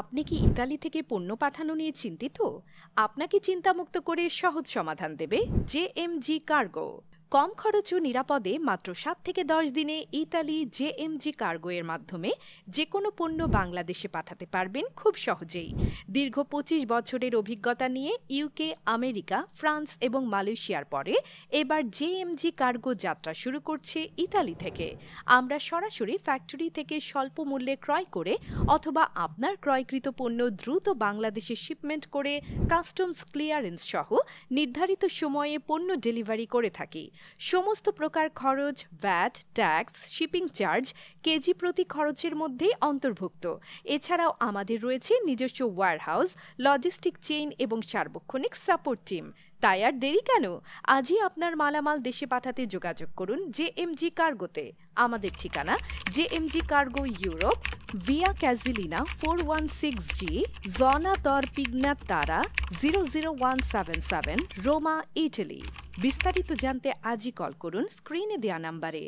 আপনি কি ইতালি থেকে পণ্য পাঠানো নিয়ে চিন্তিত আপনাকে চিন্তামুক্ত করে সহজ সমাধান দেবে জে এম জি কার্গো কম খরচ ও নিরাপদে মাত্র সাত থেকে দশ দিনে ইতালি জেএমজি কার্গো কার্গোয়ের মাধ্যমে যে কোনো পণ্য বাংলাদেশে পাঠাতে পারবেন খুব সহজেই দীর্ঘ পঁচিশ বছরের অভিজ্ঞতা নিয়ে ইউকে আমেরিকা ফ্রান্স এবং মালয়েশিয়ার পরে এবার জেএমজি কার্গো যাত্রা শুরু করছে ইতালি থেকে আমরা সরাসরি ফ্যাক্টরি থেকে স্বল্প মূল্যে ক্রয় করে অথবা আপনার ক্রয়কৃত পণ্য দ্রুত বাংলাদেশে শিপমেন্ট করে কাস্টমস ক্লিয়ারেন্স সহ নির্ধারিত সময়ে পণ্য ডেলিভারি করে থাকি সমস্ত প্রকার খরচ VAT tax shipping charge KG প্রতি খরচের মধ্যেই অন্তর্ভুক্ত এছাড়াও আমাদের রয়েছে নিজস্ব ওয়ারহাউস লজিস্টিক চেইন এবং সার্বক্ষণিক সাপোর্ট টিম তাই আর দেরি কেন আজই আপনার মালামাল দেশে পাঠাতে যোগাযোগ করুন জে এম জি কার্গোতে আমাদের ঠিকানা J M G cargo Europe via Casilina four one six G জনা Torpignattara zero zero one seven seven Roma Italy বিস্তারিত জানতে আজই কল করুন স্ক্রিনে দেয়া নাম্বারে